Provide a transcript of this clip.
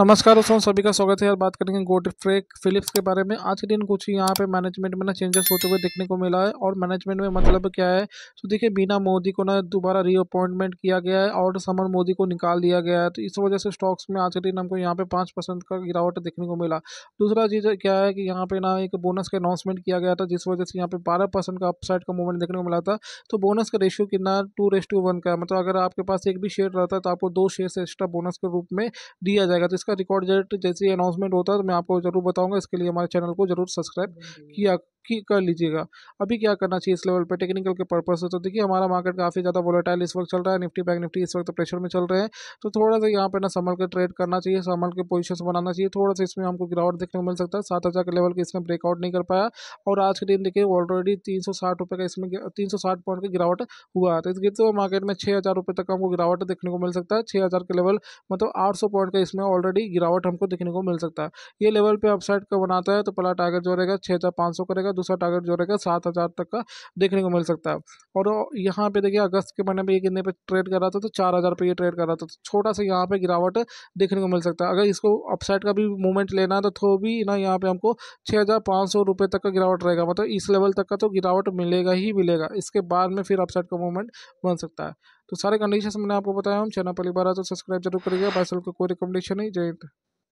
नमस्कार दोस्तों सभी का स्वागत है यार बात करेंगे गोडफ्रेक फिलिप्स के बारे में आज के दिन कुछ यहाँ पे मैनेजमेंट में ना चेंजेस होते हुए देखने को मिला है और मैनेजमेंट में मतलब क्या है तो देखिए बीना मोदी को ना दोबारा रीअपॉइंटमेंट किया गया है और समर मोदी को निकाल दिया गया है तो इस वजह से स्टॉक्स में आज के दिन हमको यहाँ पे पाँच का गिरावट देखने को मिला दूसरा चीज़ क्या है कि यहाँ पे ना एक बोनस का अनाउंसमेंट किया गया था जिस वजह से यहाँ पे बारह का अपसाइड का मूवमेंट देखने को मिला था तो बोनस का रेशियो कितना टू रेस वन का है मतलब अगर आपके पास एक भी शेयर रहता है तो आपको दो शेयर से एक्स्ट्रा बोनस के रूप में दिया जाएगा तो इसका रिकॉर्ड डेट जैसे ही अनाउंसमेंट होता है तो मैं आपको ज़रूर बताऊँगा इसके लिए हमारे चैनल को ज़रूर सब्सक्राइब किया की कर लीजिएगा अभी क्या करना चाहिए इस लेवल पर टेक्निकल के पर्पज से तो देखिए हमारा मार्केट काफ़ी ज़्यादा वोलेटाइल इस वक्त चल रहा है निफ्टी बैंक निफ्टी इस वक्त प्रेशर में चल रहे हैं तो थोड़ा सा यहाँ पर ना संभल के ट्रेड करना चाहिए संभल के पोजिशन बनाना चाहिए थोड़ा सा इसमें हमको गिरावट देखने को मिल सकता है सात हज़ार के लेवल के इसमें ब्रेकआउट नहीं कर पाया और आज के दिन देखिए ऑलरेडी तीन सौ साठ रुपये का इसमें तीन सौ साठ पॉइंट की गिरावट हुआ तो इस गिरते हुए मार्केट में छः हज़ार रुपये तक हमको गिरावट देखने को मिल सकता है छः हज़ार के लेवल मतलब आठ सौ पॉइंट का इसमें ऑलरेडी गिरावट हमको देखने को मिल सकता है ये लेवल पर अपसाइड का बनाता है तो पला टारगेट जो रहेगा छः हज़ार पाँच सौ करेगा दूसरा टारगेट जो रहेगा सात हज़ार तक का देखने को मिल सकता है और यहाँ पे देखिए अगस्त के महीने में ये कितने पे ट्रेड कर रहा था तो चार हज़ार पे ये ट्रेड कर रहा था तो छोटा सा यहाँ पे गिरावट देखने को मिल सकता है अगर इसको अपसाइड का भी मूवमेंट लेना है तो, तो भी ना यहाँ पे हमको छः हज़ार पाँच सौ रुपये तक का गिरावट रहेगा मतलब इस लेवल तक का तो गिरावट मिलेगा ही मिलेगा इसके बाद में फिर अपसाइड का मूवमेंट बन सकता है तो सारे कंडीशन मैंने आपको बताया हम चैनल पहली बार तो सब्सक्राइब जरूर करिएगा बाइसल का कोई रिकमेंडेशन नहीं जय